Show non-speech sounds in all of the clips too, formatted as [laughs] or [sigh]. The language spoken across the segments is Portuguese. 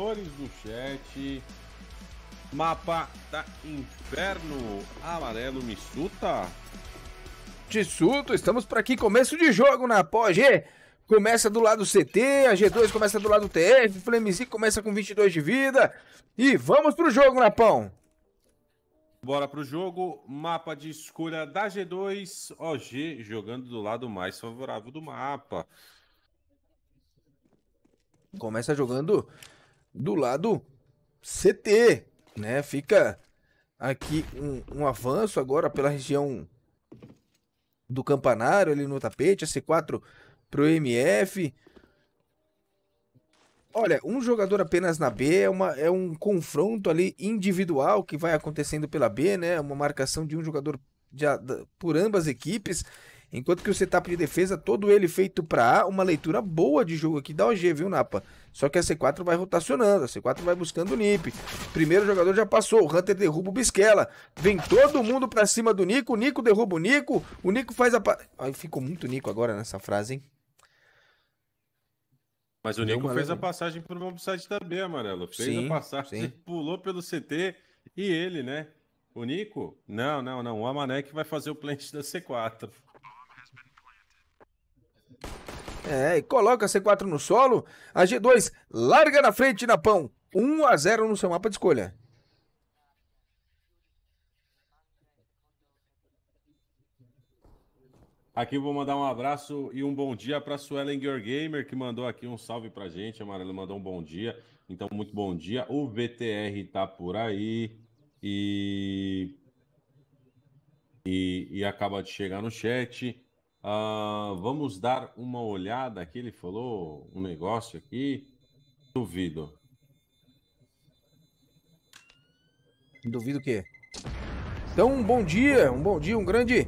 senhores do chat. Mapa da Inferno Amarelo Missuta. Tissuto, estamos por aqui. Começo de jogo na POG. Começa do lado CT, a G2 começa do lado TF, Flamengo começa com 22 de vida. E vamos pro jogo, Napão! Bora pro jogo. Mapa de escolha da G2. OG jogando do lado mais favorável do mapa. Começa jogando do lado CT, né? Fica aqui um, um avanço agora pela região do campanário ali no tapete, a C4 pro MF. Olha, um jogador apenas na B é, uma, é um confronto ali individual que vai acontecendo pela B, né? Uma marcação de um jogador de, de, por ambas equipes. Enquanto que o setup de defesa, todo ele feito para A, uma leitura boa de jogo aqui da OG, viu, Napa? Só que a C4 vai rotacionando, a C4 vai buscando o Nip. Primeiro jogador já passou, o Hunter derruba o Bisquela. Vem todo mundo pra cima do Nico, o Nico derruba o Nico, o Nico faz a... Ai, ficou muito Nico agora nessa frase, hein? Mas o Nico fez a passagem por um site da B, Amarelo. Fez sim, a passagem, sim. [laughs] pulou pelo CT e ele, né? O Nico? Não, não, não. O Amanek vai fazer o plant da C4. É, e coloca C4 no solo. A G2 larga na frente, na pão, 1 a 0 no seu mapa de escolha. Aqui vou mandar um abraço e um bom dia para Suelen Your Gamer, que mandou aqui um salve a gente. A Amarelo mandou um bom dia. Então, muito bom dia. O VTR tá por aí. E, e, e acaba de chegar no chat. Uh, vamos dar uma olhada aqui. Ele falou um negócio aqui. Duvido. Duvido o quê? Então, um bom dia, um bom dia, um grande,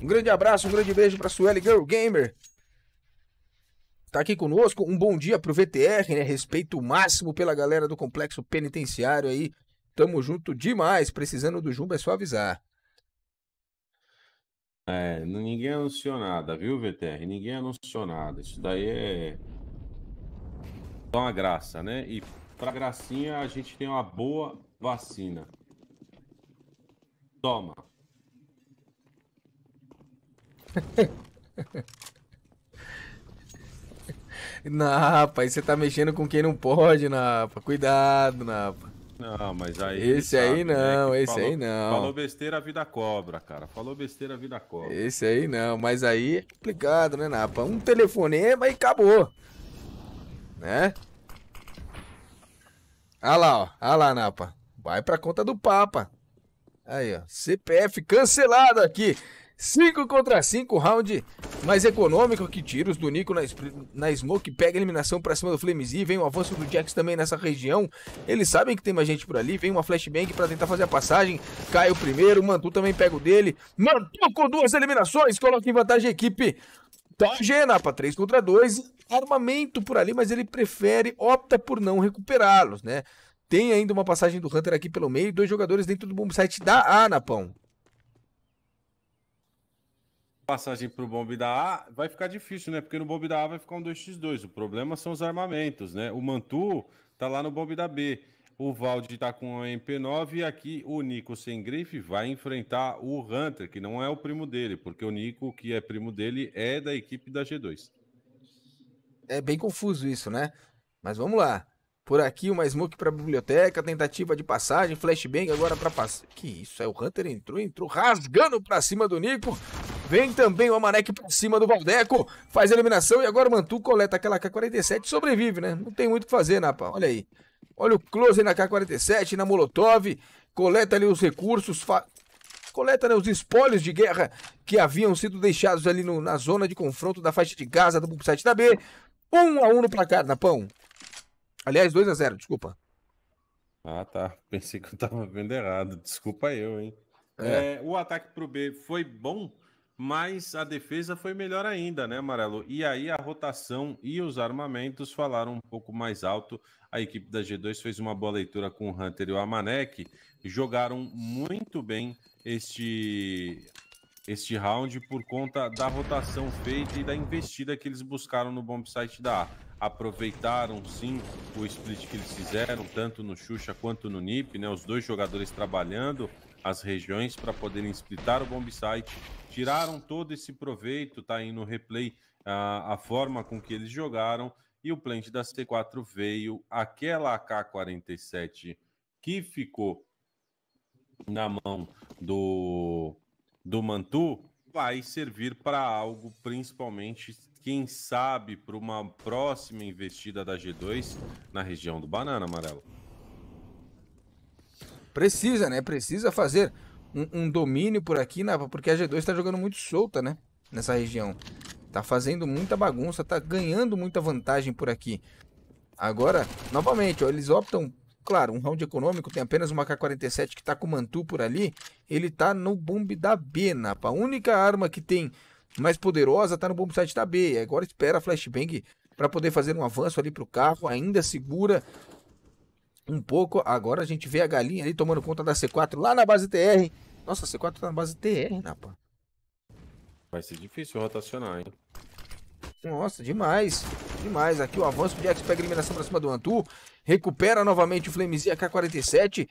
um grande abraço, um grande beijo para Sueli Girl Gamer. Tá aqui conosco, um bom dia pro VTR, né? Respeito máximo pela galera do complexo penitenciário aí. Tamo junto demais, precisando do Jumbo é só avisar. É, ninguém anunciou nada, viu, VTR? Ninguém anunciou nada. Isso daí é. Só uma graça, né? E pra gracinha a gente tem uma boa vacina. Toma. [laughs] Napa, aí você tá mexendo com quem não pode, Napa. Cuidado, Napa. Não, mas aí. Esse sabe, aí né, não, né, esse falou, aí não. Falou besteira, a vida cobra, cara. Falou besteira, a vida cobra. Esse aí não, mas aí é complicado, né, Napa? Um telefonema e acabou. Né? Ah lá, ó. Ah lá, Napa. Vai pra conta do Papa. Aí, ó. CPF cancelado aqui. 5 contra 5, round mais econômico que tiros do Nico na, na Smoke. Pega a eliminação pra cima do Flamezi. Vem o um avanço do Jax também nessa região. Eles sabem que tem mais gente por ali. Vem uma flashbang pra tentar fazer a passagem. Cai o primeiro. Mantu também pega o dele. Mantu com duas eliminações. Coloca em vantagem a equipe. Tá, Genapa, 3 contra 2. Armamento por ali, mas ele prefere, opta por não recuperá-los, né? Tem ainda uma passagem do Hunter aqui pelo meio. Dois jogadores dentro do bombsite site da Anapão passagem para o bombe da A, vai ficar difícil, né? Porque no bombe da A vai ficar um 2x2. O problema são os armamentos, né? O Mantu tá lá no bombe da B. O Valdi está com a MP9 e aqui o Nico sem grife vai enfrentar o Hunter, que não é o primo dele, porque o Nico, que é primo dele, é da equipe da G2. É bem confuso isso, né? Mas vamos lá. Por aqui, uma smoke para biblioteca, tentativa de passagem, flashbang agora para passar. Que isso, é o Hunter entrou, entrou rasgando para cima do Nico. Vem também o Amarek por cima do Valdeco. Faz a eliminação e agora o Mantu coleta aquela K-47 e sobrevive, né? Não tem muito o que fazer, Napa. Né, Olha aí. Olha o close na K-47, na Molotov. Coleta ali os recursos, coleta né, os espólios de guerra que haviam sido deixados ali no, na zona de confronto da faixa de Gaza do site da B. 1 um a 1 um no placar, Napão. Aliás, 2 a 0 desculpa. Ah, tá. Pensei que eu tava vendo errado. Desculpa eu, hein? É. É, o ataque pro B foi bom? mas a defesa foi melhor ainda, né, Amarelo? E aí a rotação e os armamentos falaram um pouco mais alto. A equipe da G2 fez uma boa leitura com o Hunter e o Amanek. Jogaram muito bem este, este round por conta da rotação feita e da investida que eles buscaram no bombsite da A. Aproveitaram, sim, o split que eles fizeram, tanto no Xuxa quanto no NIP, né? Os dois jogadores trabalhando as regiões para poderem splitar o bomb site. Tiraram todo esse proveito, tá aí no replay a, a forma com que eles jogaram. E o plant da C4 veio, aquela AK-47 que ficou na mão do, do Mantu vai servir para algo, principalmente, quem sabe, para uma próxima investida da G2 na região do Banana Amarelo. Precisa, né? Precisa fazer um, um domínio por aqui, né porque a G2 está jogando muito solta, né? Nessa região. Tá fazendo muita bagunça, tá ganhando muita vantagem por aqui. Agora, novamente, ó, eles optam claro, um round econômico, tem apenas uma K-47 que está com Mantu por ali, ele está no bomb da B, Napa. A única arma que tem mais poderosa está no bomb site da B. Agora espera a flashbang para poder fazer um avanço ali para o carro, ainda segura um pouco. Agora a gente vê a galinha ali tomando conta da C4 lá na base TR. Nossa, a C4 tá na base TR, rapaz. Vai ser difícil rotacionar, hein? Nossa, demais. Demais. Aqui o avanço do Jax pega a eliminação pra cima do Antu. Recupera novamente o Flamezinho ak 47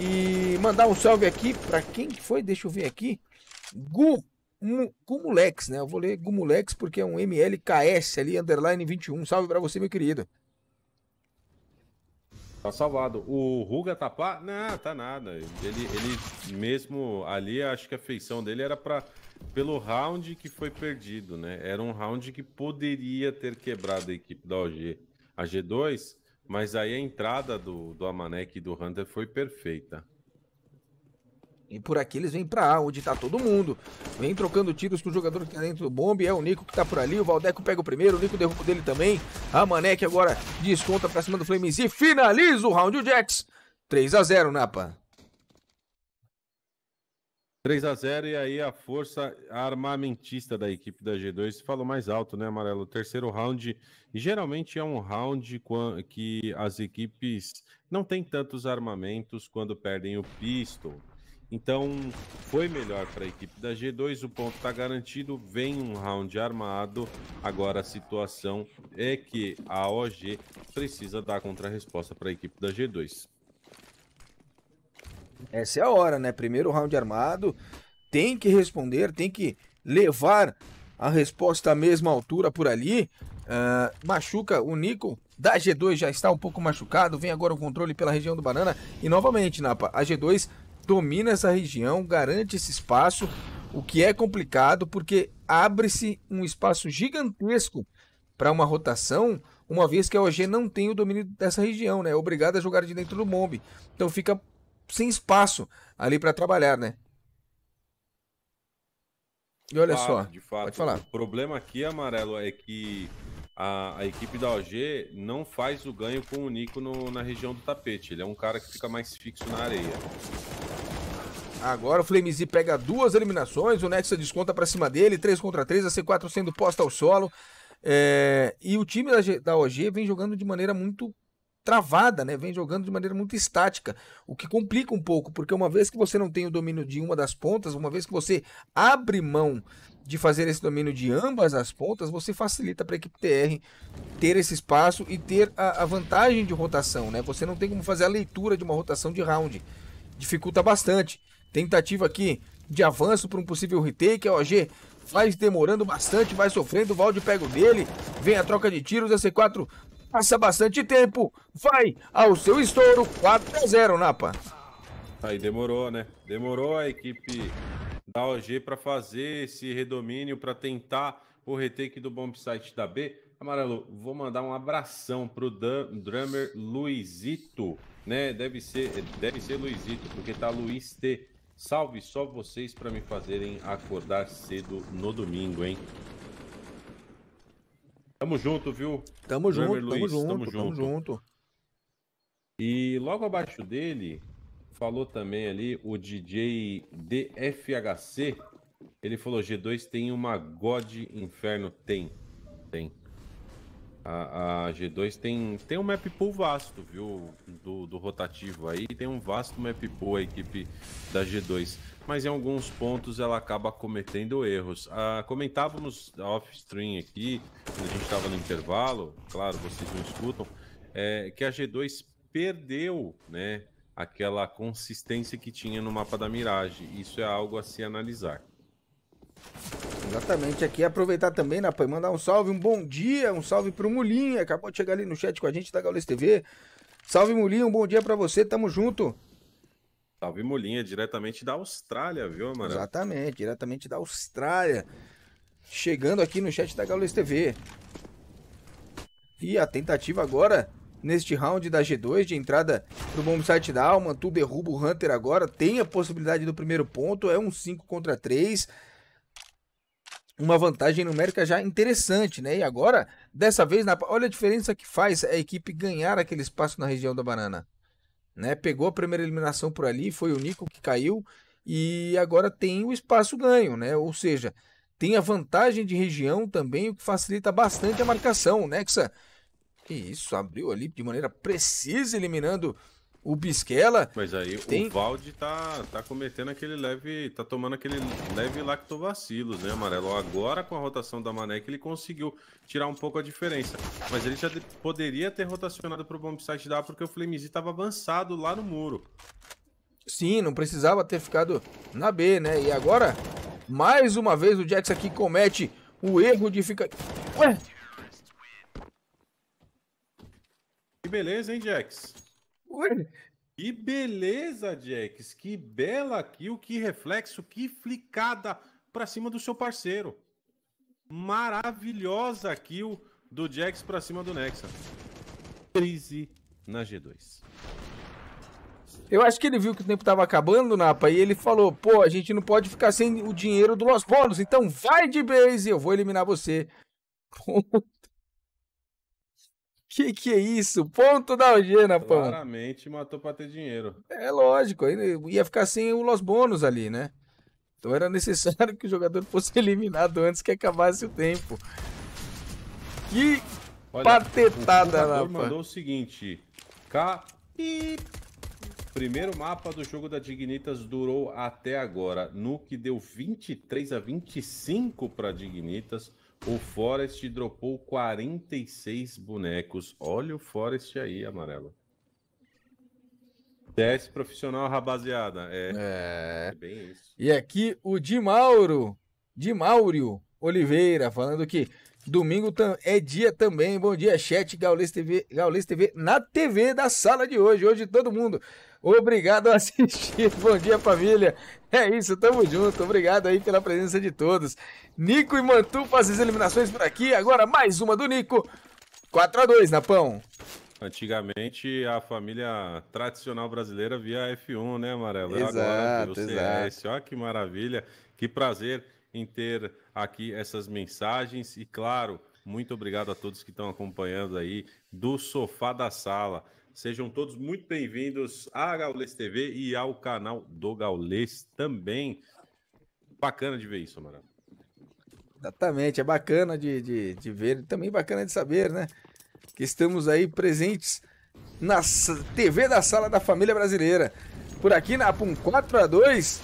E mandar um salve aqui pra quem que foi? Deixa eu ver aqui. Gu Gumulex, né? Eu vou ler Gumulex porque é um MLKS ali, underline 21. Salve pra você, meu querido. Tá salvado. O Ruga tá pá? Não, tá nada. Ele, ele mesmo ali, acho que a feição dele era para pelo round que foi perdido, né? Era um round que poderia ter quebrado a equipe da OG, a G2, mas aí a entrada do, do Amanek e do Hunter foi perfeita. E por aqui eles vêm pra A, onde tá todo mundo. Vem trocando tiros com o jogador que tá dentro do bombe. É o Nico que tá por ali. O Valdeco pega o primeiro. O Nico derruba dele também. A Manek agora desconta pra cima do Flames e finaliza o round. O Jets 3 a 0 Napa. 3 a 0 e aí a força armamentista da equipe da G2 falou mais alto, né, Amarelo? terceiro round, e geralmente é um round que as equipes não têm tantos armamentos quando perdem o pistol. Então, foi melhor para a equipe da G2, o ponto está garantido, vem um round armado. Agora a situação é que a OG precisa dar a contrarresposta para a equipe da G2. Essa é a hora, né? Primeiro round armado, tem que responder, tem que levar a resposta à mesma altura por ali. Uh, machuca o Nico da G2 já está um pouco machucado. Vem agora o controle pela região do Banana. E novamente, Napa, a G2 domina essa região, garante esse espaço, o que é complicado porque abre-se um espaço gigantesco para uma rotação, uma vez que a OG não tem o domínio dessa região, né? É obrigado a jogar de dentro do bombe. Então fica sem espaço ali para trabalhar, né? E olha fato, só, de fato. pode falar. O problema aqui, Amarelo, é que a, a, equipe da OG não faz o ganho com o Nico no, na região do tapete. Ele é um cara que fica mais fixo na areia. Agora o Flamezi pega duas eliminações, o Nexa desconta para cima dele, 3 contra 3, a C4 sendo posta ao solo. É... e o time da, da OG vem jogando de maneira muito travada, né? Vem jogando de maneira muito estática, o que complica um pouco, porque uma vez que você não tem o domínio de uma das pontas, uma vez que você abre mão de fazer esse domínio de ambas as pontas, você facilita para a equipe TR ter esse espaço e ter a, a, vantagem de rotação, né? Você não tem como fazer a leitura de uma rotação de round. Dificulta bastante. Tentativa aqui de avanço para um possível retake. A OG faz demorando bastante, vai sofrendo. O Valde pega o dele. Vem a troca de tiros. A C4 passa bastante tempo. Vai ao seu estouro. 4 a 0, Napa. Aí demorou, né? Demorou a equipe da OG para fazer esse redomínio, para tentar o retake do bomb site da B. Amarelo, vou mandar um abração pro drum, drummer Luizito, né? Deve ser, deve ser Luizito, porque tá Luiz T. Salve só vocês para me fazerem acordar cedo no domingo, hein? Tamo junto, viu? Tamo drummer junto, Luiz, tamo junto, tamo junto. Tamo junto. E logo abaixo dele, Falou também ali o DJ DFHC. Ele falou: G2 tem uma God Inferno? Tem. Tem. A, a G2 tem, tem um map pool vasto, viu? Do, do rotativo aí. Tem um vasto map pool a equipe da G2. Mas em alguns pontos ela acaba cometendo erros. Ah, comentávamos off-stream aqui, quando a gente estava no intervalo, claro, vocês não escutam, é, que a G2 perdeu, né? aquela consistência que tinha no mapa da Mirage. Isso é algo a se analisar. Exatamente, aqui aproveitar também, né, pai? Mandar um salve, um bom dia, um salve pro Mulinha, acabou de chegar ali no chat com a gente da Gaules TV. Salve Mulinha, um bom dia para você, tamo junto. Salve Mulinha, diretamente da Austrália, viu, mano? Exatamente, diretamente da Austrália. Chegando aqui no chat da Gaules TV. E a tentativa agora neste round da G2 de entrada do bombsite da Alma. Tu derruba o Hunter agora, tem a possibilidade do primeiro ponto, é um 5 contra 3. Uma vantagem numérica já interessante, né? E agora, dessa vez, na... olha a diferença que faz a equipe ganhar aquele espaço na região da banana. Né? Pegou a primeira eliminação por ali, foi o Nico que caiu e agora tem o espaço ganho, né? Ou seja, tem a vantagem de região também, o que facilita bastante a marcação. O né, Nexa e isso, abriu ali de maneira precisa, eliminando o Bisquela. Mas aí tem... o Valde tá, tá cometendo aquele leve. tá tomando aquele leve lactovacilos, né, Amarelo? Agora com a rotação da Mané que ele conseguiu tirar um pouco a diferença. Mas ele já de, poderia ter rotacionado pro bombsite da porque o Flamezi tava avançado lá no muro. Sim, não precisava ter ficado na B, né? E agora, mais uma vez, o Jax aqui comete o erro de ficar. Ué! beleza, hein, Jax? Oi. Que beleza, Jax. Que bela kill, que reflexo, que flicada para cima do seu parceiro. Maravilhosa kill do Jax para cima do Nexa. Crise na G2. Eu acho que ele viu que o tempo tava acabando, Napa, e ele falou: pô, a gente não pode ficar sem o dinheiro do Los Bônus, então vai de base, eu vou eliminar você. [laughs] Ponto. Que que é isso? Ponto da algena, pô. Claramente matou pra ter dinheiro. É lógico, ia ficar sem o Los Bônus ali, né? Então era necessário [laughs] que o jogador fosse eliminado antes que acabasse o tempo. Que Olha, patetada, O mandou o seguinte: K. Primeiro mapa do jogo da Dignitas durou até agora. No que deu 23 a 25 para Dignitas. O Forest dropou 46 bonecos. Olha o Forest aí, amarelo. DS é profissional, rapaziada. É. é, é. bem isso. E aqui o Di Mauro, Di Mauro Oliveira, falando que domingo é dia também. Bom dia, chat Gaules TV, Gaules TV na TV da sala de hoje. Hoje todo mundo. Obrigado a assistir. [laughs] Bom dia, família. É isso, tamo junto. Obrigado aí pela presença de todos. Nico e Mantu fazem as eliminações por aqui. Agora mais uma do Nico. 4x2, Napão. Antigamente a família tradicional brasileira via F1, né, Amarelo? Exato, Agora o CS. Olha que maravilha. Que prazer em ter aqui essas mensagens. E claro, muito obrigado a todos que estão acompanhando aí do sofá da sala. Sejam todos muito bem-vindos à Gaules TV e ao canal do Gaules também. Bacana de ver isso, Amaral. Exatamente, é bacana de, de, de ver, também bacana de saber, né? Que estamos aí presentes na TV da Sala da Família Brasileira. Por aqui na Pum 4 x 2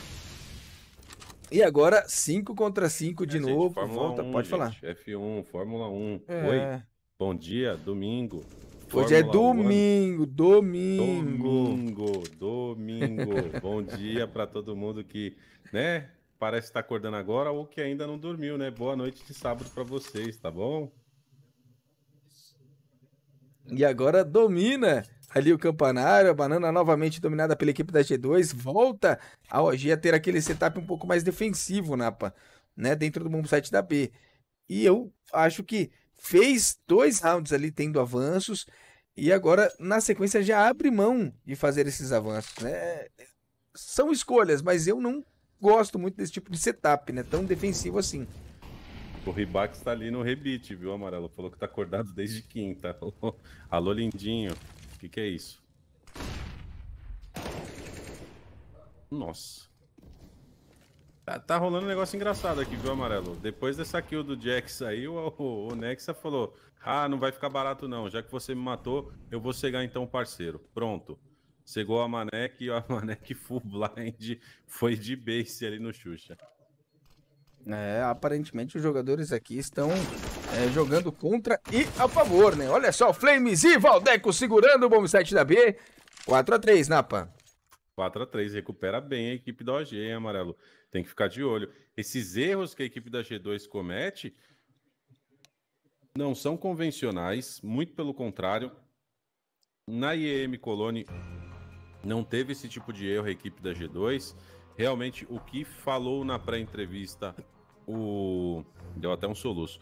E agora 5 contra 5 de é, novo. Gente, Volta, 1, pode gente, falar. F1, Fórmula 1. É... Oi. Bom dia, domingo. Hoje é domingo, domingo. Domingo, domingo. [laughs] Bom dia para todo mundo que, né, parece estar tá acordando agora ou que ainda não dormiu, né? Boa noite de sábado para vocês, tá bom? E agora domina ali o campanário, a banana novamente dominada pela equipe da G2, volta a OG a ter aquele setup um pouco mais defensivo, Napa, né, dentro do mundo site da B. E eu acho que fez dois rounds ali tendo avanços e agora na sequência já abre mão de fazer esses avanços, né? São escolhas, mas eu não gosto muito desse tipo de setup, né? Tão defensivo assim. O Ribax tá ali no rebite, viu, Amarelo? Falou que tá acordado desde quinta. [laughs] Alô, lindinho. O que, que é isso? Nossa. Tá, tá, rolando um negócio engraçado aqui, viu, Amarelo? Depois dessa kill do Jax aí, o, o, o Nexa falou: Ah, não vai ficar barato não, já que você me matou, eu vou cegar então o parceiro. Pronto. Cegou a Manek e a [laughs] Manek full blind foi de base ali no Xuxa. É, aparentemente os jogadores aqui estão é, jogando contra e a favor, né? Olha só, Flames e Valdeco segurando o bom set da B. 4x3, Napa. 4x3, recupera bem a equipe da OG, hein, Amarelo? Tem que ficar de olho. Esses erros que a equipe da G2 comete não são convencionais, muito pelo contrário. Na IEM Coloni não teve esse tipo de erro a equipe da G2. Realmente, o que falou na pré-entrevista, o. Deu até um soluço.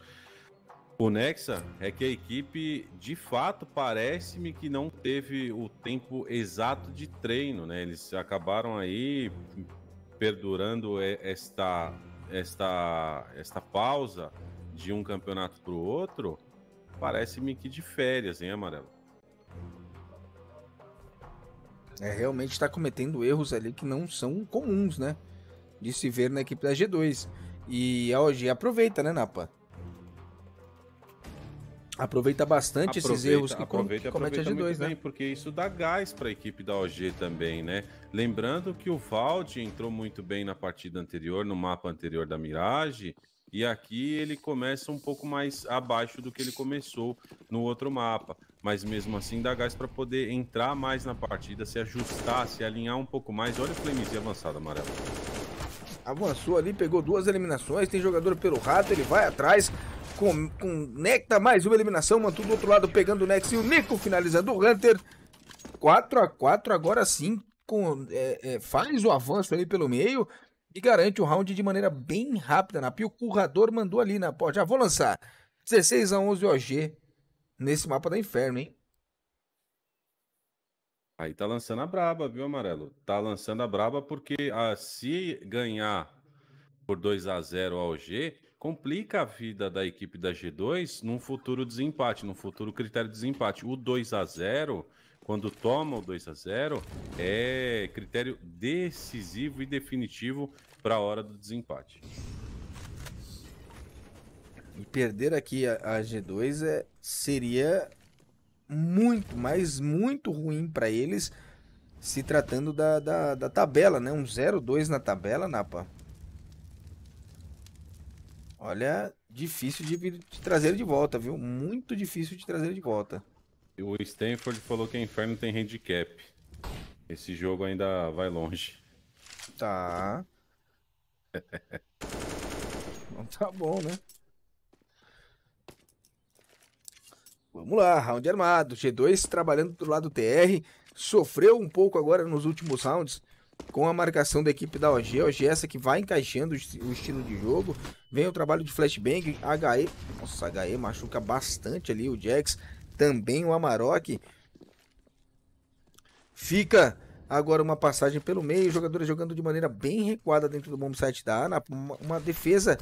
O Nexa é que a equipe, de fato, parece-me que não teve o tempo exato de treino, né? Eles acabaram aí perdurando esta, esta, esta pausa de um campeonato para o outro, parece-me que de férias, hein, Amarelo? É, realmente está cometendo erros ali que não são comuns, né? De se ver na equipe da G2. E hoje aproveita, né, Napa? Aproveita bastante aproveita, esses erros que, aproveita, com, que comete a G2, né? Bem, porque isso dá gás para a equipe da OG também, né? Lembrando que o Valdi entrou muito bem na partida anterior, no mapa anterior da Mirage, e aqui ele começa um pouco mais abaixo do que ele começou no outro mapa. Mas mesmo assim dá gás para poder entrar mais na partida, se ajustar, se alinhar um pouco mais. Olha o flamezinho avançado amarelo avançou ali, pegou duas eliminações, tem jogador pelo rato, ele vai atrás, com, conecta mais uma eliminação, mantém do outro lado pegando o Nex e o Nico finalizando o Hunter. 4x4 agora sim, com, é, é, faz o avanço ali pelo meio e garante o round de maneira bem rápida na pio O currador mandou ali na porta. Já vou lançar 16 a 11 OG nesse mapa da Inferno, hein? Aí tá lançando a braba, viu, Amarelo? Tá lançando a braba porque ah, se ganhar por 2 a 0 a OG, complica a vida da equipe da G2 num futuro desempate, num futuro critério de desempate. O 2 a 0 quando toma o 2 a 0 é critério decisivo e definitivo para a hora do desempate. E perder aqui a, a G2 é, seria muito, mas muito ruim para eles, se tratando da, da, da, tabela, né? Um 0-2 na tabela, Napa. Olha, difícil de, de trazer de volta, viu? Muito difícil de trazer de volta. O Stanford falou que a é Inferno tem handicap. Esse jogo ainda vai longe. Tá. [laughs] Não tá bom, né? Vamos lá, round armado. G2 trabalhando do lado TR. Sofreu um pouco agora nos últimos rounds com a marcação da equipe da OG. A OG é essa que vai encaixando o estilo de jogo. Vem o trabalho de flashbang, HE. Nossa, HE machuca bastante ali o Jax. Também o Amarok. Fica agora uma passagem pelo meio. Jogadores jogando de maneira bem recuada dentro do bombsite site da ANA. Uma, uma defesa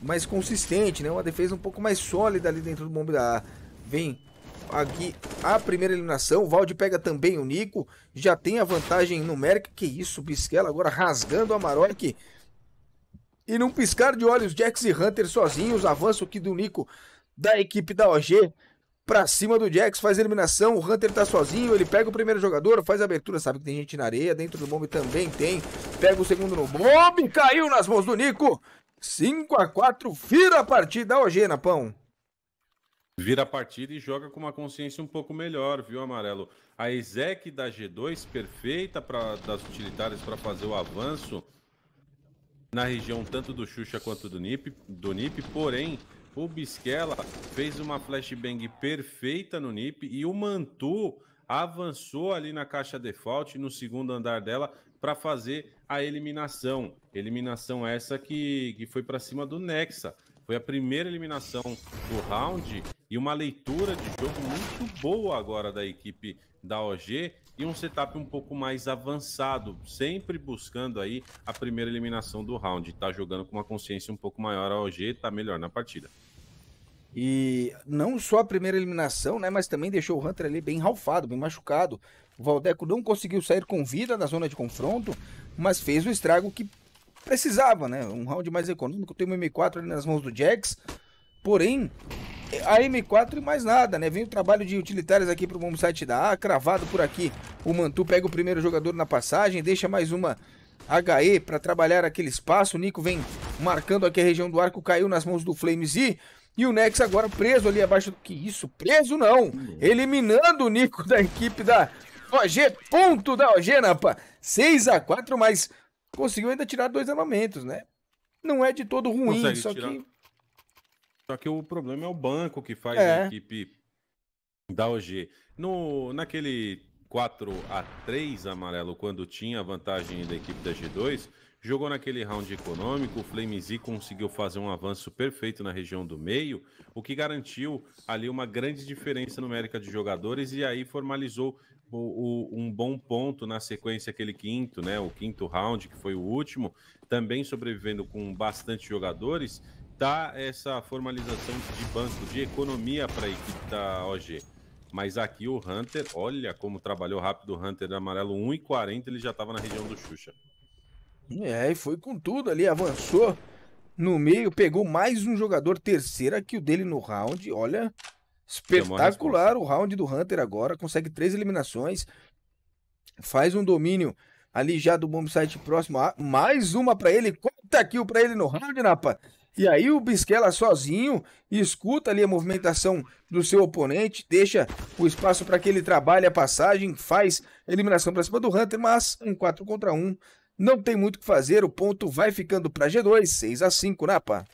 mais consistente, né? Uma defesa um pouco mais sólida ali dentro do bombsite da A. Vem aqui a primeira eliminação. O Valde pega também o Nico. Já tem a vantagem numérica. Que isso, Bisquela agora rasgando o Maroc. E num piscar de olhos, Jax e Hunter sozinhos. Avanço aqui do Nico da equipe da OG. Pra cima do Jax, faz a eliminação. O Hunter tá sozinho, ele pega o primeiro jogador, faz a abertura. Sabe que tem gente na areia, dentro do bombe também tem. Pega o segundo no bombe, caiu nas mãos do Nico. 5 a 4 vira a partida. OG, Napão. Vira a partida e joga com uma consciência um pouco melhor, viu, Amarelo? A Ezek da G2, perfeita pra, das utilitárias para fazer o avanço na região tanto do Xuxa quanto do Nip, do Nip porém, o Bisquela fez uma flashbang perfeita no Nip e o Mantu avançou ali na caixa default, no segundo andar dela, para fazer a eliminação. Eliminação essa que, que foi para cima do Nexa. Foi a primeira eliminação do round e uma leitura de jogo muito boa agora da equipe da OG e um setup um pouco mais avançado, sempre buscando aí a primeira eliminação do round. Tá jogando com uma consciência um pouco maior, a OG tá melhor na partida. E não só a primeira eliminação, né, mas também deixou o Hunter ali bem ralfado, bem machucado. O Valdeco não conseguiu sair com vida da zona de confronto, mas fez o estrago que precisava, né? Um round mais econômico, tem o M4 ali nas mãos do Jax. Porém, a M4 e mais nada, né? Vem o trabalho de utilitários aqui pro bom site da A, cravado por aqui. O Mantu pega o primeiro jogador na passagem, deixa mais uma HE para trabalhar aquele espaço. O Nico vem marcando aqui a região do arco, caiu nas mãos do Flames e... E o Nex agora preso ali abaixo do... Que isso? Preso não! Eliminando o Nico da equipe da OG. Ponto da OG, Napa. 6 a 4 mas conseguiu ainda tirar dois armamentos, né? Não é de todo ruim, Consegue só tirar. que só que o problema é o banco que faz é. a equipe da OG. No, naquele 4 a 3 amarelo, quando tinha a vantagem da equipe da G2, jogou naquele round econômico, o Flamezy conseguiu fazer um avanço perfeito na região do meio, o que garantiu ali uma grande diferença numérica de jogadores e aí formalizou o, o, um bom ponto na sequência aquele quinto, né? O quinto round que foi o último, também sobrevivendo com bastante jogadores dá essa formalização de banco de economia para a equipe da OG. Mas aqui o Hunter, olha como trabalhou rápido o Hunter amarelo, 1,40 ele já estava na região do Xuxa. É, e foi com tudo ali, avançou no meio, pegou mais um jogador, terceira que o dele no round, olha, espetacular o round do Hunter agora, consegue três eliminações, faz um domínio ali já do bombsite site próximo, mais uma para ele, quanta kill para ele no round, Napa, e aí o Bisquela sozinho escuta ali a movimentação do seu oponente, deixa o espaço para que ele trabalhe a passagem, faz a eliminação para cima do Hunter, mas um 4 contra 1 não tem muito o que fazer, o ponto vai ficando para G2, 6 a 5 Napa.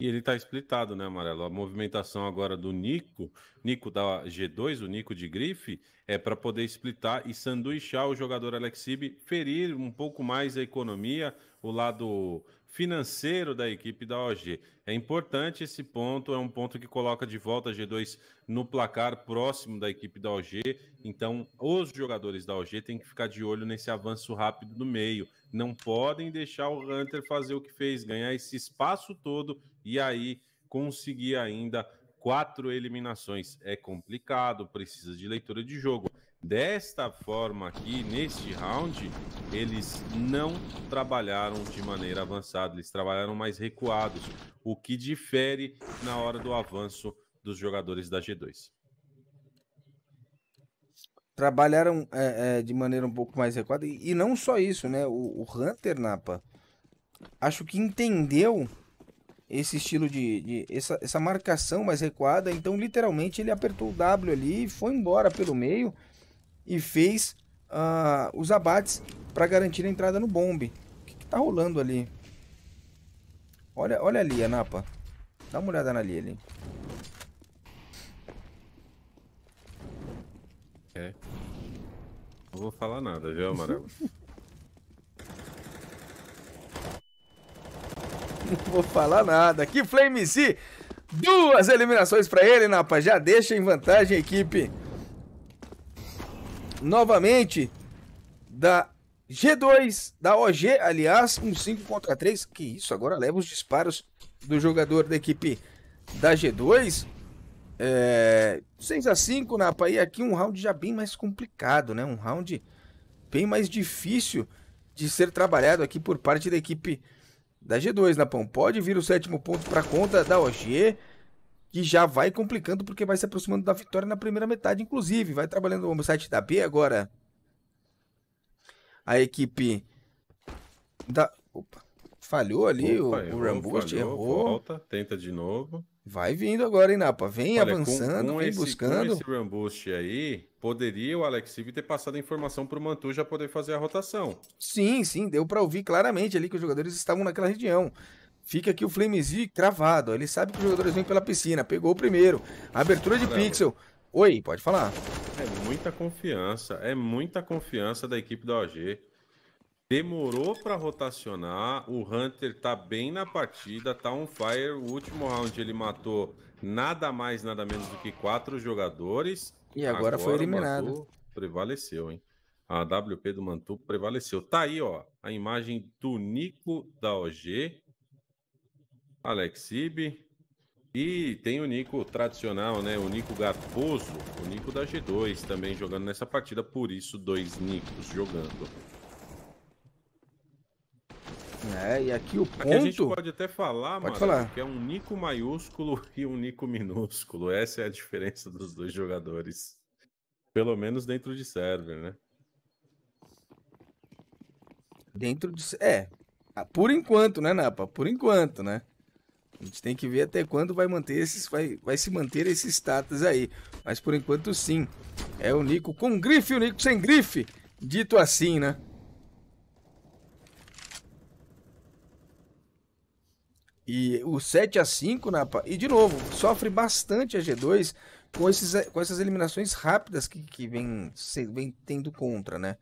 E ele tá explitado né, Amarelo? A movimentação agora do Nico, Nico da G2, o Nico de grife, é para poder explitar e sanduichar o jogador Alexib, ferir um pouco mais a economia, o lado financeiro da equipe da OG. É importante esse ponto, é um ponto que coloca de volta a G2 no placar próximo da equipe da OG. Então, os jogadores da OG têm que ficar de olho nesse avanço rápido do meio. Não podem deixar o Hunter fazer o que fez, ganhar esse espaço todo e aí conseguir ainda quatro eliminações. É complicado, precisa de leitura de jogo. Desta forma aqui, neste round, eles não trabalharam de maneira avançada, eles trabalharam mais recuados, o que difere na hora do avanço dos jogadores da G2. Trabalharam é, é, de maneira um pouco mais recuada, e, não só isso, né? O, o, Hunter Napa acho que entendeu esse estilo de. de essa, essa marcação mais recuada, então literalmente ele apertou o W ali e foi embora pelo meio e fez uh, os abates para garantir a entrada no bombe. O que, que tá rolando ali? Olha, olha ali, a Napa. Dá uma olhada na ali. É. Não vou falar nada, viu, amarelo? [laughs] Não vou falar nada. Que Flame Z! Duas eliminações para ele, Napa. Já deixa em vantagem a equipe novamente da G2, da OG, aliás, um 5 contra 3. Que isso, agora leva os disparos do jogador da equipe da G2. É, 6 a 5 na né, e aqui um round já bem mais complicado, né? Um round bem mais difícil de ser trabalhado aqui por parte da equipe da G2, Napão. Né, Pode vir o sétimo ponto para conta da OG que já vai complicando porque vai se aproximando da vitória na primeira metade, inclusive. Vai trabalhando no site da B agora. A equipe da. Opa, falhou ali Opa, o, o Rambust, errou. Volta, tenta de novo. Vai vindo agora, hein, Napa? Vem Olha, avançando, com, com vem esse, buscando. Com esse Rambust aí, poderia o Alex Silva ter passado a informação para o Mantu já poder fazer a rotação. Sim, sim, deu para ouvir claramente ali que os jogadores estavam naquela região. Fica aqui o flamezi cravado. Ele sabe que os jogadores vêm pela piscina. Pegou o primeiro. Abertura de pixel. Oi, pode falar. É muita confiança. É muita confiança da equipe da OG. Demorou para rotacionar. O Hunter tá bem na partida. Tá on fire. O último round ele matou nada mais, nada menos do que quatro jogadores. E agora, agora foi eliminado. Matou, prevaleceu, hein? A WP do Mantu prevaleceu. Tá aí, ó, a imagem do Nico da OG Alex Ibe. E tem o Nico tradicional, né? O Nico Gatoso, o Nico da G2 também jogando nessa partida, por isso dois Nicos jogando. É, e aqui o ponto... Aqui a gente pode até falar, pode mano, que é um Nico maiúsculo e um Nico minúsculo. Essa é a diferença dos dois jogadores. Pelo menos dentro de server, né? Dentro de... É, por enquanto, né, Napa? Por enquanto, né? A gente tem que ver até quando vai manter esses, vai, vai se manter esse status aí. Mas por enquanto sim. É o Nico com grife e o Nico sem grife. Dito assim, né? E o 7 a 5 na né, e de novo, sofre bastante a G2 com, esses, com essas eliminações rápidas que, que vem, vem tendo contra, né?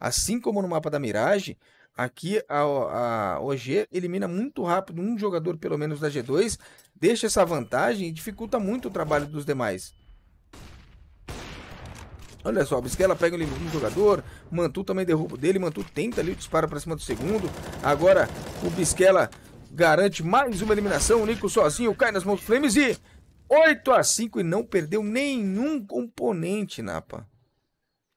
Assim como no mapa da Mirage, Aqui a, a OG elimina muito rápido um jogador, pelo menos, da G2, deixa essa vantagem e dificulta muito o trabalho dos demais. Olha só, a Bisquela pega um jogador, Mantu também derruba dele, Mantu tenta ali o disparo para cima do segundo. Agora o Bisquela garante mais uma eliminação, o Nico sozinho cai nas mãos do Flames e 8 a 5 e não perdeu nenhum componente, Napa.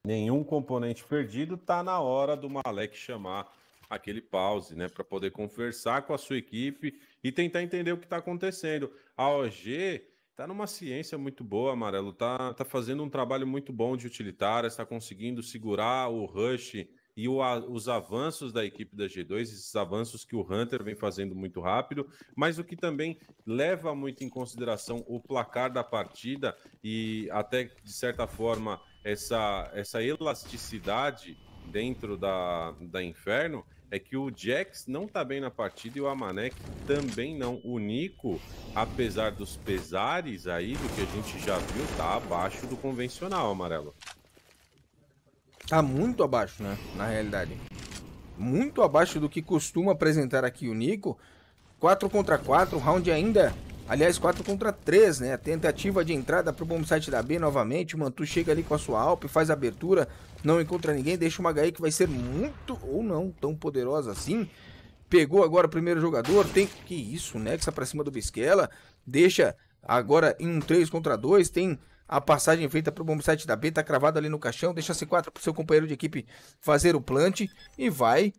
Nenhum componente perdido, tá na hora do Malek chamar aquele pause, né, para poder conversar com a sua equipe e tentar entender o que está acontecendo. A OG está numa ciência muito boa, Amarelo, está tá fazendo um trabalho muito bom de utilitárias, está conseguindo segurar o rush e o, a, os avanços da equipe da G2, esses avanços que o Hunter vem fazendo muito rápido, mas o que também leva muito em consideração o placar da partida e até, de certa forma, essa, essa elasticidade dentro da, da Inferno é que o Jax não tá bem na partida e o Amanek também não. O Nico, apesar dos pesares aí, do que a gente já viu, tá abaixo do convencional, Amarelo. Tá muito abaixo, né? Na realidade. Muito abaixo do que costuma apresentar aqui o Nico. 4 contra 4, round ainda Aliás, 4 contra 3, né? Tentativa de entrada pro bom site da B novamente. O Mantu chega ali com a sua Alp, faz a abertura, não encontra ninguém, deixa uma HE que vai ser muito ou não tão poderosa assim. Pegou agora o primeiro jogador, tem que isso, Nexa pra cima do Bisquela. Deixa agora em um 3 contra 2, tem a passagem feita para o site da B, tá cravado ali no caixão, deixa C4 pro seu companheiro de equipe fazer o plant e vai.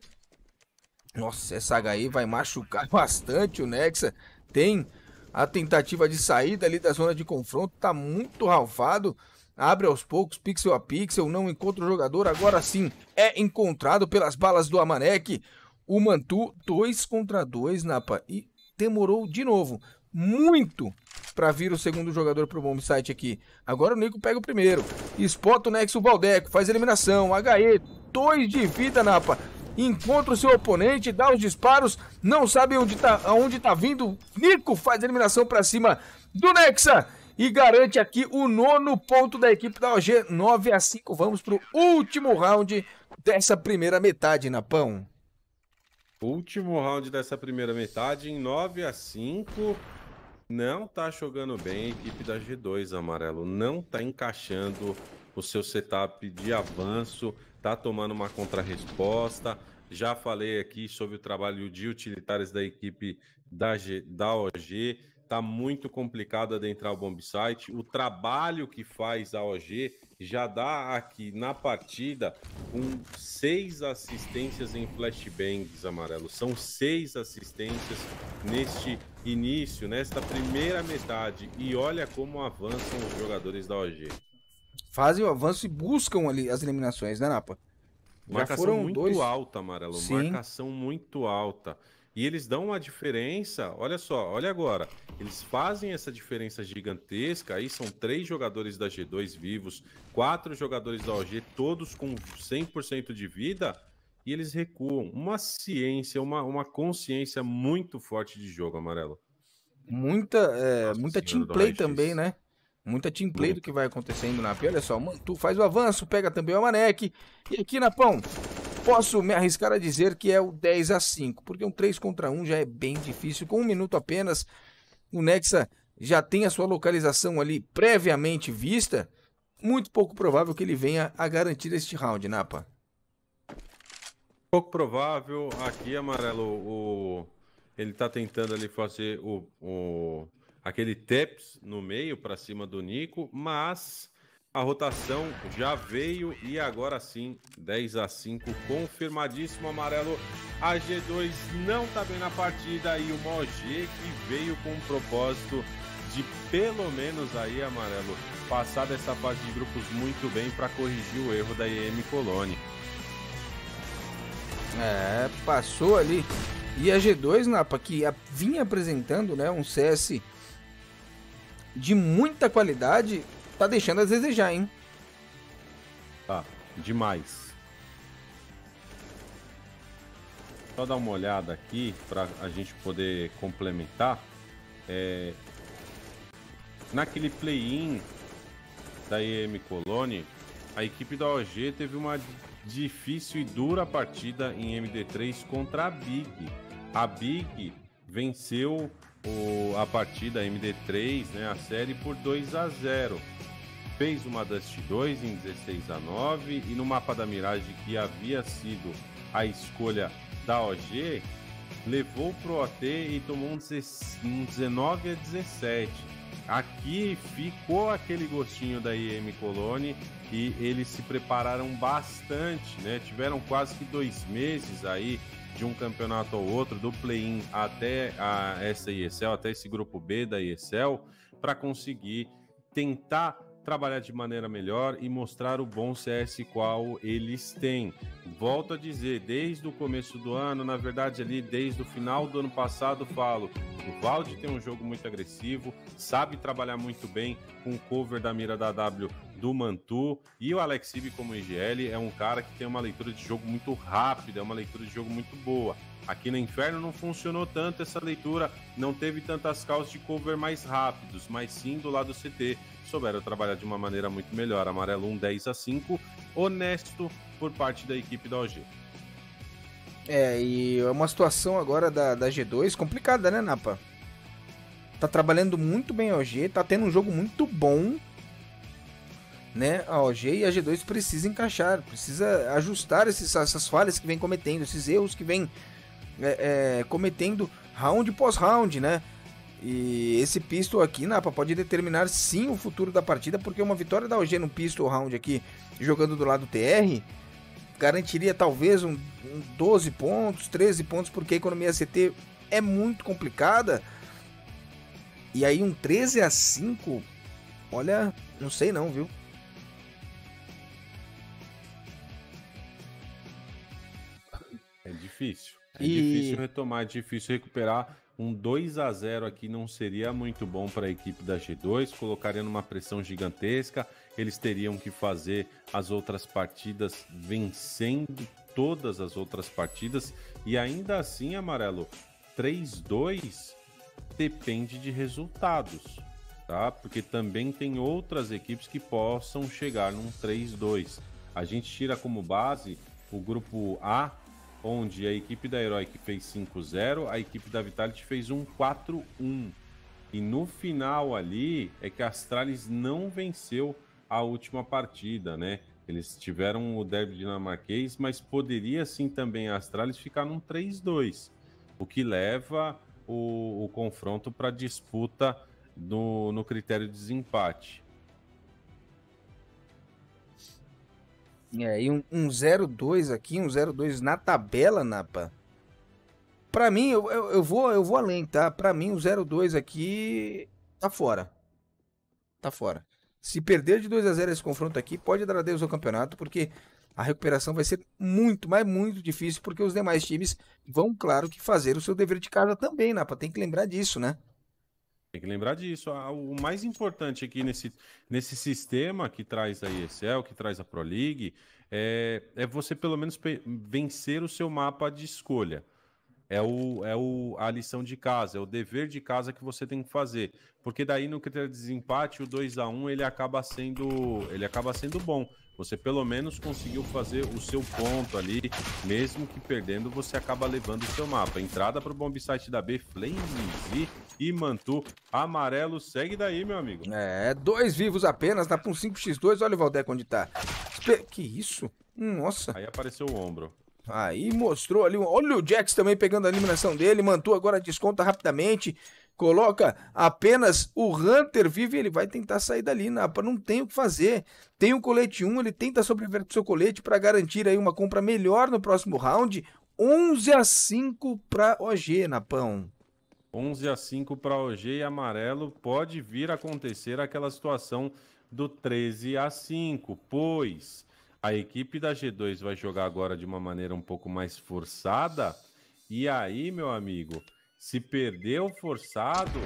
Nossa, essa HE vai machucar [laughs] bastante o Nexa. Tem a tentativa de saída ali da zona de confronto está muito ralfado. Abre aos poucos, pixel a pixel, não encontra o jogador. Agora sim, é encontrado pelas balas do Amanec. O Mantu, 2 contra 2, Napa. E demorou de novo, muito, para vir o segundo jogador pro o site aqui. Agora o Nico pega o primeiro. Spot o Nexo Baldeco, faz eliminação. HE, 2 de vida, Napa encontra o seu oponente, dá os disparos, não sabe onde tá, aonde tá vindo. Nico faz a eliminação para cima do Nexa e garante aqui o nono ponto da equipe da OG. 9 a 5. Vamos pro último round dessa primeira metade, Napão. Último round dessa primeira metade em 9 a 5. Não tá jogando bem a equipe da G2, Amarelo. Não tá encaixando o seu setup de avanço está tomando uma contrarresposta. Já falei aqui sobre o trabalho de utilitários da equipe da, G, da OG. Está muito complicado adentrar o bomb site. O trabalho que faz a OG já dá aqui na partida com seis assistências em flashbangs, amarelo. São seis assistências neste início, nesta primeira metade. E olha como avançam os jogadores da OG fazem o avanço e buscam ali as eliminações, né, Napa? Marcação Já foram muito dois... alta, Amarelo. Sim. Marcação muito alta. E eles dão uma diferença, olha só, olha agora. Eles fazem essa diferença gigantesca. Aí são três jogadores da G2 vivos, quatro jogadores da OG, todos com 100% de vida. E eles recuam. Uma ciência, uma, uma consciência muito forte de jogo, Amarelo. Muita, é, muita team play também, né? Muita teamplay do que vai acontecendo na P. Olha só, tu faz o avanço, pega também o Amanek. E aqui na Pão, posso me arriscar a dizer que é o 10 a 5, porque um 3 contra 1 já é bem difícil. Com um minuto apenas, o Nexa já tem a sua localização ali previamente vista. Muito pouco provável que ele venha a garantir este round, Napa. Né, pouco provável. Aqui, Amarelo, o... ele está tentando ali fazer o... o aquele teps no meio para cima do Nico, mas a rotação já veio e agora sim, 10 a 5, confirmadíssimo amarelo. A G2 não está bem na partida e o Mogê que veio com o propósito de pelo menos aí, amarelo, passar dessa fase de grupos muito bem para corrigir o erro da Em Colônia. É, passou ali. E a G2, Napa, que vinha apresentando né, um CS de muita qualidade tá deixando a desejar, hein? Tá, ah, demais. Só dar uma olhada aqui para a gente poder complementar. É... Naquele play-in da EM Colony, a equipe da OG teve uma difícil e dura partida em MD3 contra a Big. A Big venceu o, a partida MD3, né, a série, por 2 a 0 Fez uma Dust 2 em 16 a 9 e no mapa da Mirage, que havia sido a escolha da OG, levou pro OT e tomou um 19 a 17. Aqui ficou aquele gostinho da IM Colony e eles se prepararam bastante, né? Tiveram quase que dois meses aí de um campeonato ao outro, do play-in até a, essa ESL, até esse grupo B da ESL, para conseguir tentar trabalhar de maneira melhor e mostrar o bom CS qual eles têm. Volto a dizer, desde o começo do ano, na verdade ali desde o final do ano passado, falo, o Valde tem um jogo muito agressivo, sabe trabalhar muito bem com o cover da mira da W do Mantu. E o Alex Ibe, como IGL, é um cara que tem uma leitura de jogo muito rápida, é uma leitura de jogo muito boa. Aqui no Inferno não funcionou tanto essa leitura, não teve tantas causas de cover mais rápidos, mas sim do lado do CT. Souberam trabalhar de uma maneira muito melhor. Amarelo 1, 10 a 5, honesto por parte da equipe da OG. É, e é uma situação agora da, da G2 complicada, né, Napa? Tá trabalhando muito bem a OG, tá tendo um jogo muito bom né, a OG e a G2 precisa encaixar, precisa ajustar esses, essas falhas que vem cometendo, esses erros que vem é, é, cometendo round pós round, né? E esse pistol aqui, Napa, pode determinar sim o futuro da partida, porque uma vitória da OG no pistol round aqui, jogando do lado TR, garantiria talvez um, um 12 pontos, 13 pontos, porque a economia CT é muito complicada. E aí um 13 a 5, olha, não sei não, viu? difícil. É e... difícil retomar, é difícil recuperar. Um 2 a 0 aqui não seria muito bom para a equipe da G2, colocaria numa pressão gigantesca. Eles teriam que fazer as outras partidas vencendo todas as outras partidas e ainda assim, amarelo, 3-2 depende de resultados, tá? Porque também tem outras equipes que possam chegar num 3-2. A gente tira como base o grupo A onde a equipe da Heroic fez 5-0, a equipe da Vitality fez um 4-1. E no final ali é que a Astralis não venceu a última partida, né? Eles tiveram o derby dinamarquês, mas poderia sim também a Astralis ficar num 3-2, o que leva o, o confronto para disputa no, no critério de desempate. É, e um, um 0-2 aqui, um 0-2 na tabela, Napa. Pra mim, eu, eu, eu, vou, eu vou além, tá? Pra mim, o um 0-2 aqui tá fora. Tá fora. Se perder de 2 a 0 esse confronto aqui, pode dar adeus ao campeonato, porque a recuperação vai ser muito, mas muito difícil, porque os demais times vão, claro, que fazer o seu dever de casa também, Napa. Tem que lembrar disso, né? Tem que lembrar disso. Ah, o mais importante aqui nesse, nesse sistema que traz a ESL, que traz a Pro League, é, é você pelo menos vencer o seu mapa de escolha. É, o, é o, a lição de casa, é o dever de casa que você tem que fazer. Porque daí no critério de desempate, o 2 a 1 ele acaba sendo ele acaba sendo bom. Você pelo menos conseguiu fazer o seu ponto ali, mesmo que perdendo, você acaba levando o seu mapa. Entrada para o bomb site da B, Flames e Mantu. Amarelo, segue daí, meu amigo. É, dois vivos apenas, dá para um 5x2. Olha o Valdeco onde tá. Que isso? Nossa. Aí apareceu o ombro. Aí mostrou ali. Olha o Jax também pegando a eliminação dele. Mantu agora desconta rapidamente coloca apenas o Hunter vive, ele vai tentar sair dali, Napa. Né? Não tem o que fazer. Tem o colete 1, ele tenta sobreviver com seu colete para garantir aí uma compra melhor no próximo round. 11 a 5 para OG, Napão. 11 a 5 para OG e amarelo. Pode vir a acontecer aquela situação do 13 a 5, pois a equipe da G2 vai jogar agora de uma maneira um pouco mais forçada. E aí, meu amigo, se perdeu forçado,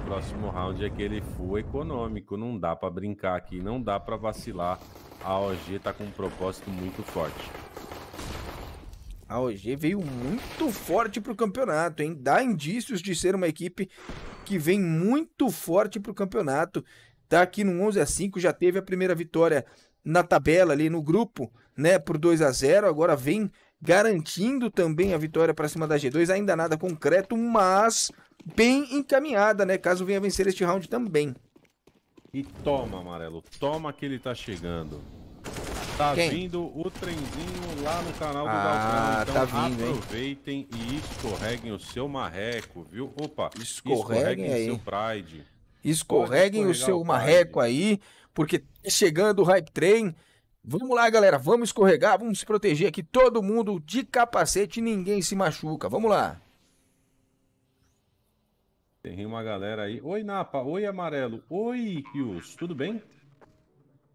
o próximo round é aquele full econômico. Não dá para brincar aqui, não dá para vacilar. A OG tá com um propósito muito forte. A OG veio muito forte para o campeonato, hein? Dá indícios de ser uma equipe que vem muito forte para o campeonato. Tá aqui no 11 a 5, já teve a primeira vitória na tabela ali no grupo, né, por 2 a 0. Agora vem garantindo também a vitória para cima da G2. Ainda nada concreto, mas bem encaminhada, né? Caso venha vencer este round também. E toma, amarelo, toma que ele tá chegando. Tá Quem? vindo o trenzinho lá no canal do ah, Galvão. Então tá vindo, aproveitem hein? e escorreguem o seu marreco, viu? Opa, escorreguem, escorreguem o seu Pride. Escorreguem o seu o marreco aí, porque chegando o Hype Train, Vamos lá, galera, vamos escorregar, vamos se proteger aqui, todo mundo de capacete, ninguém se machuca. Vamos lá. Tem uma galera aí. Oi, Napa. Oi, Amarelo. Oi, Kius. Tudo bem?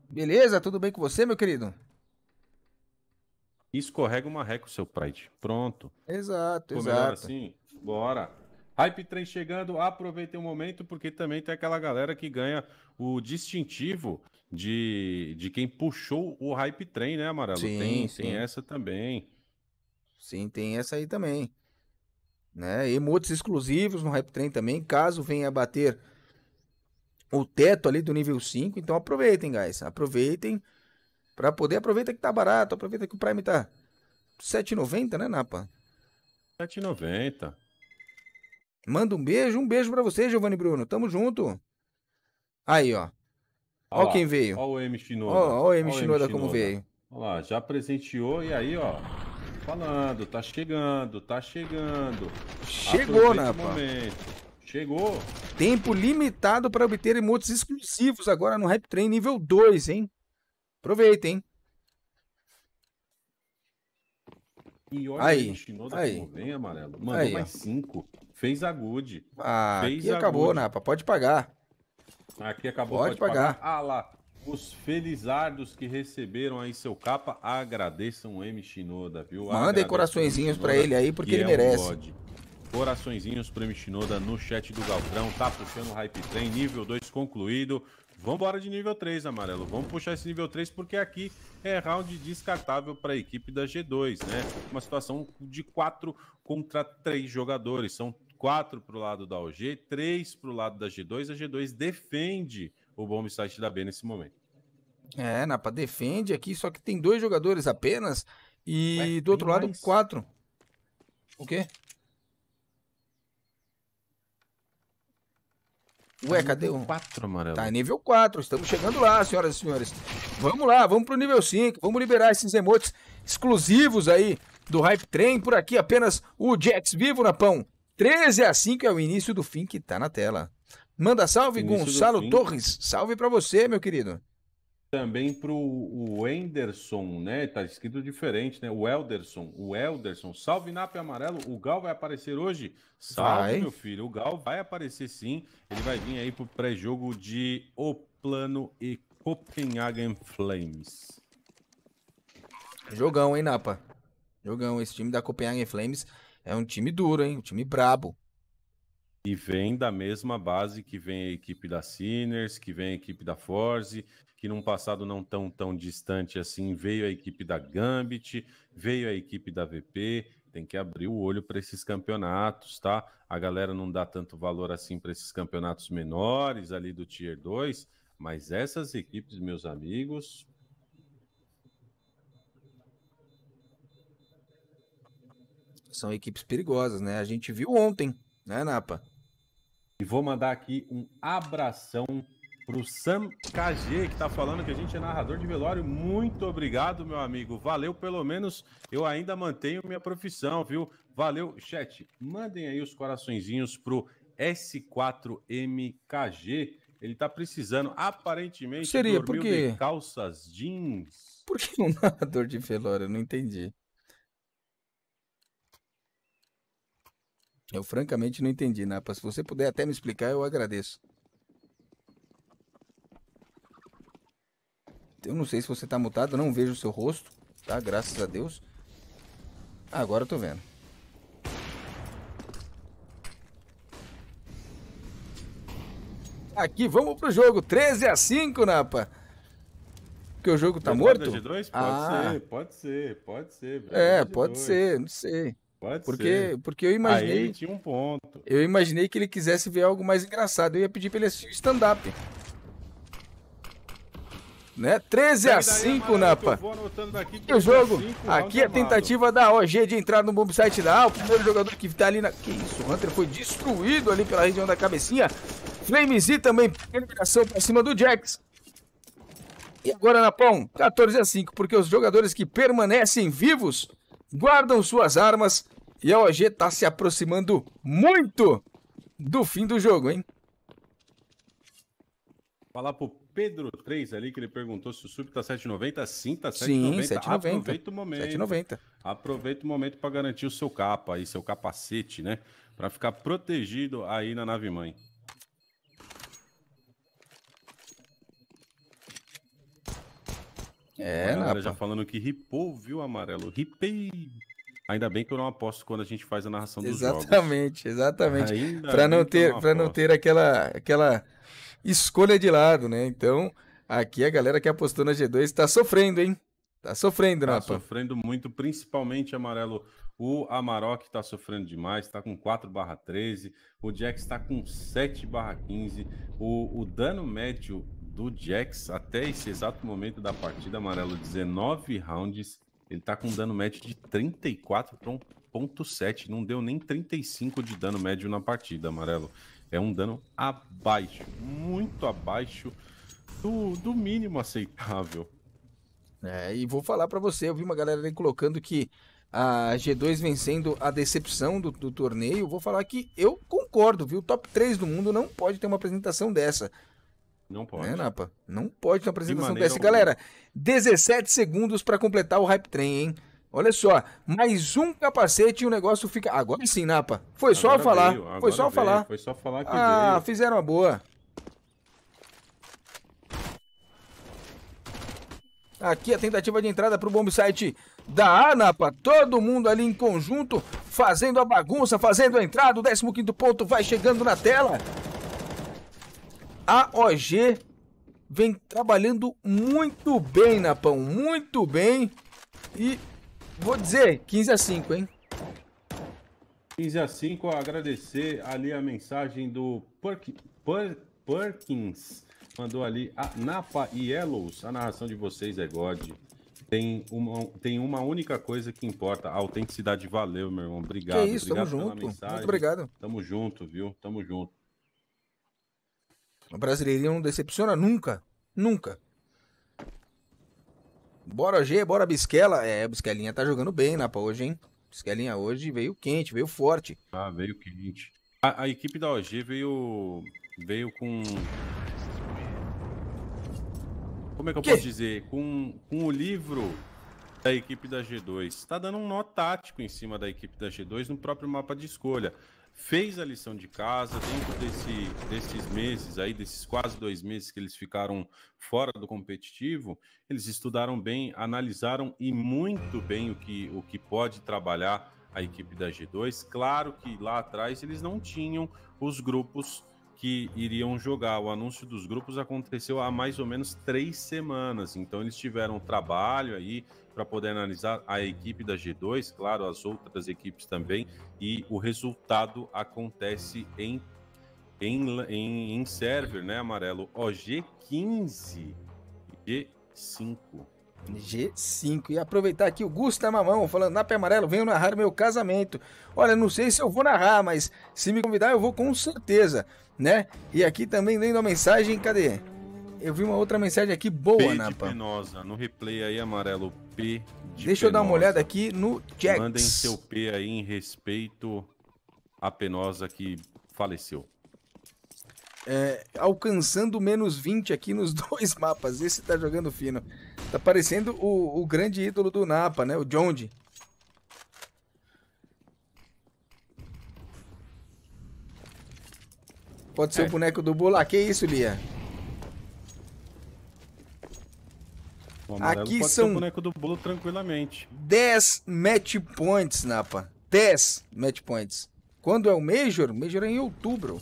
Beleza, tudo bem com você, meu querido? Escorrega uma ré com o seu Pride. Pronto. Exato, Ficou exato. assim? Bora. Hype trem chegando, aproveitem o momento, porque também tem aquela galera que ganha o distintivo de, de quem puxou o hype trem, né, Amarelo? Sim, tem, sim. tem essa também. Sim, tem essa aí também. Né? Emotes exclusivos no hype trem também, caso venha bater o teto ali do nível 5, então aproveitem, guys. Aproveitem para poder aproveita que tá barato, aproveita que o Prime tá 7,90, né, Napa? 7,90. Manda um beijo, um beijo para você, Giovanni Bruno. Tamo junto. Aí, ó. Olha quem veio. Olha o M Shinoda. Olha o M Shinoda como veio. Olha lá, já presenteou e aí, ó. Falando, tá chegando, tá chegando. Chegou, né, Chegou. Tempo limitado para obter emotes exclusivos agora no Rap Train nível 2, hein? Aproveita, hein? E olha aí, aí Shinoda aí. como vem, amarelo. Mandou aí. mais 5. Fez a good. Ah, fez e acabou, good. Napa. Né, Pode pagar. Aqui acabou. Pode, pode pagar. pagar. Ah lá. Os felizardos que receberam aí seu capa agradeçam o M. Shinoda, viu? Mandem coraçõezinhos para ele aí, porque ele é merece. Um coraçõezinhos pro M. Shinoda no chat do Galtrão. Tá puxando o Hype Train. Nível 2 concluído. Vambora de nível 3, amarelo. Vamos puxar esse nível 3 porque aqui é round descartável para a equipe da G2, né? Uma situação de 4 contra 3 jogadores. São 4 para o lado da OG, 3 para o lado da G2. A G2 defende o bom site da B nesse momento. É, Napa, defende aqui, só que tem dois jogadores apenas. E Ué, do outro lado, mais? quatro. O quê? Tá Ué, cadê o. Um? 4, amarelo. Tá nível 4, estamos chegando lá, senhoras e senhores. Vamos lá, vamos pro nível 5, vamos liberar esses emotes exclusivos aí do Hype Train. Por aqui apenas o Jax vivo na pão. 13 a 5 é o início do fim que tá na tela. Manda salve, início Gonçalo Torres. Salve para você, meu querido. Também pro o Enderson, né? Tá escrito diferente, né? O Elderson, o Elderson. Salve, Nap Amarelo. O Gal vai aparecer hoje? Salve, vai. meu filho. O Gal vai aparecer sim. Ele vai vir aí pro pré-jogo de O Plano e Copenhagen Flames. Jogão, hein, Napa? Jogão. Esse time da Copenhagen Flames é um time duro, hein? Um time brabo. E vem da mesma base que vem a equipe da Sinners, que vem a equipe da Forze, que num passado não tão tão distante assim veio a equipe da Gambit, veio a equipe da VP. Tem que abrir o olho para esses campeonatos, tá? A galera não dá tanto valor assim para esses campeonatos menores ali do Tier 2, mas essas equipes, meus amigos, São equipes perigosas, né? A gente viu ontem, né, Napa? E vou mandar aqui um abração pro Sam KG, que tá falando que a gente é narrador de velório. Muito obrigado, meu amigo. Valeu, pelo menos eu ainda mantenho minha profissão, viu? Valeu, chat. Mandem aí os coraçõezinhos pro S4MKG. Ele tá precisando, aparentemente, Seria, dormiu porque... de calças jeans. Por que um [laughs] narrador de velório? Eu não entendi. Eu francamente não entendi, Napa. Né? Se você puder até me explicar, eu agradeço. Eu não sei se você está mutado, não vejo o seu rosto, tá? Graças a Deus. Ah, agora eu tô vendo. Aqui, vamos pro jogo. 13 a 5, Napa. Porque o jogo tá morto? Pode, G2? pode ah. ser, pode ser, pode ser. É, pode G2. ser, não sei. Pode porque, ser. Porque eu imaginei. Aí tinha um ponto. Eu imaginei que ele quisesse ver algo mais engraçado. Eu ia pedir pra ele assistir stand-up. Né? 13 a 5, Napa. O jogo. Aqui é a tentativa da OG de entrar no bomb site da A. O primeiro jogador que tá ali na. Que isso? O Hunter foi destruído ali pela região da cabecinha. Flames e também eliminação pra cima do Jax. E agora, Napão, 14 a 5, porque os jogadores que permanecem vivos guardam suas armas e a OG tá se aproximando muito do fim do jogo, hein? Falar pro Pedro 3 ali, que ele perguntou se o sub tá 7,90. Sim, tá 7,90. Sim, 7,90. Aproveita o momento. 7,90. Aproveita o momento para garantir o seu capa aí, seu capacete, né? Para ficar protegido aí na nave mãe. É, Olha, já falando que ripou, viu, amarelo? Ripei. Ainda bem que eu não aposto quando a gente faz a narração dos exatamente, jogos. Exatamente, exatamente. Para não ter, para não ter aquela, aquela escolha de lado, né? Então, aqui a galera que apostou na G2 está sofrendo, hein? Está sofrendo, tá Napa. Está sofrendo muito, principalmente amarelo. O Amarok está sofrendo demais, está com 4 barra 13. O Jax está com 7 barra 15. O, o dano médio do Jax até esse exato momento da partida, amarelo, 19 rounds. Ele tá com um dano médio de 34.7. Não deu nem 35 de dano médio na partida, amarelo. É um dano abaixo, muito abaixo do, do mínimo aceitável. É, e vou falar para você, eu vi uma galera aí colocando que a G2 vencendo a decepção do, do torneio, vou falar que eu concordo, viu? O top 3 do mundo não pode ter uma apresentação dessa. Não né, pode. Né, Napa? Não pode na apresentação De dessa. Galera, 17 segundos para completar o Hype Train, hein? Olha só, mais um capacete e o negócio fica. Agora sim, Napa. Foi agora só falar. Veio, foi só veio. falar. Foi só falar que Ah, veio. fizeram uma boa. Aqui a tentativa de entrada para o bomb site da ANAPA. Todo mundo ali em conjunto, fazendo a bagunça, fazendo a entrada. O 15 ponto vai chegando na tela a OG vem trabalhando muito bem, Napão. Muito bem. E vou dizer, 15 a 5, hein? 15 a 5, agradecer ali a mensagem do Perk, per, Perkins. Mandou ali a Napa e Yellows. A narração de vocês é God. Tem uma, tem uma única coisa que importa, a autenticidade. Valeu, meu irmão. Obrigado. Que isso, obrigado tamo junto. Mensagem. Muito obrigado. Tamo junto, viu? Tamo junto. O brasileirinho não decepciona nunca. Nunca. Bora G, bora Bisquela. É, Bisquelinha tá jogando bem na hoje, hein? Bisquelinha hoje veio quente, veio forte. Ah, veio quente. A, a equipe da OG veio. Veio com. Como é que eu que? posso dizer? Com, com o livro da equipe da G2. Está dando um nó tático em cima da equipe da G2 no próprio mapa de escolha fez a lição de casa dentro desse, desses meses aí, desses quase dois meses que eles ficaram fora do competitivo, eles estudaram bem, analisaram e muito bem o que, o que pode trabalhar a equipe da G2. Claro que lá atrás eles não tinham os grupos que iriam jogar. O anúncio dos grupos aconteceu há mais ou menos três semanas, então eles tiveram trabalho aí, para poder analisar a equipe da G2, claro, as outras equipes também, e o resultado acontece em, em, em, em server, né, Amarelo? Ó, G15, G5. G5. E aproveitar aqui o Gusta Mamão falando, Nap Amarelo, venho narrar meu casamento. Olha, não sei se eu vou narrar, mas se me convidar eu vou com certeza, né? E aqui também lendo a mensagem, cadê? Eu vi uma outra mensagem aqui boa, P Napa. Penosa. No replay aí, amarelo, P de Deixa Penosa. eu dar uma olhada aqui no Jax. Mandem seu P aí em respeito à Penosa que faleceu. É, alcançando menos 20 aqui nos [laughs] dois mapas. Esse tá jogando fino. Tá parecendo o, o grande ídolo do Napa, né? O Jondi. Pode ser é. o boneco do Bula. Que isso, Lia? Aqui são boneco do bolo tranquilamente. 10 match points, Napa. 10 match points. Quando é o Major? Major é em outubro.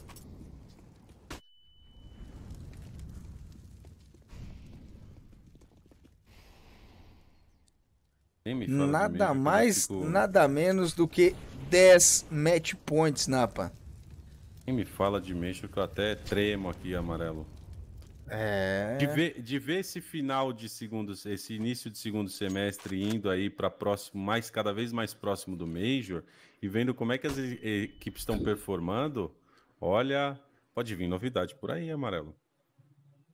Nada mais, fico... nada menos do que 10 match points, Napa. Quem me fala de Major que eu até tremo aqui, amarelo. É... De, ver, de ver esse final de segundo, esse início de segundo semestre indo aí para próximo, mais cada vez mais próximo do Major e vendo como é que as equipes estão performando, olha, pode vir novidade por aí, amarelo.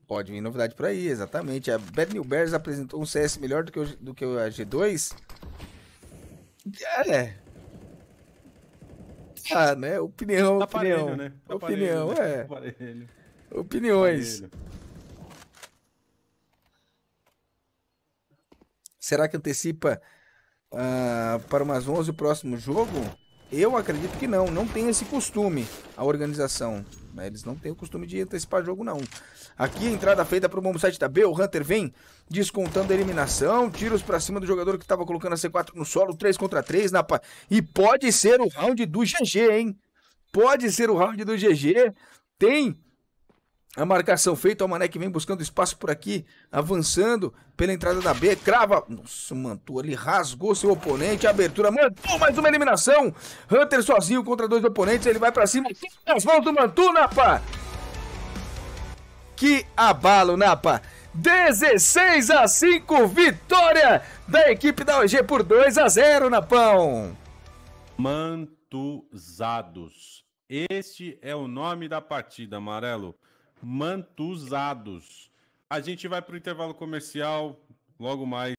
Pode vir novidade por aí, exatamente. A Bad New Bears apresentou um CS melhor do que, o, do que a G2. É. Ah, né? Opinião, tá opinião. Né? Tá opinião, né? é. Tá Opiniões. Aparelho. Será que antecipa uh, para umas 11 o próximo jogo? Eu acredito que não, não tem esse costume a organização. Né? Eles não têm o costume de antecipar jogo, não. Aqui a entrada feita para o bombo site da B, o Hunter vem descontando a eliminação, tiros para cima do jogador que estava colocando a C4 no solo, 3 contra 3, na pa... e pode ser o round do GG, hein? Pode ser o round do GG, tem a marcação feita, o que vem buscando espaço por aqui, avançando pela entrada da B, crava. Nossa, Mantua ali rasgou seu oponente, abertura, Mantu, mais uma eliminação. Hunter sozinho contra dois oponentes, ele vai para cima. As mãos do Mantu, Napa. Que abalo, Napa. 16 a 5, vitória da equipe da OG por 2 a 0, Napão. Mantuzados. Este é o nome da partida, Amarelo. Mantuzados. A gente vai para o intervalo comercial logo mais.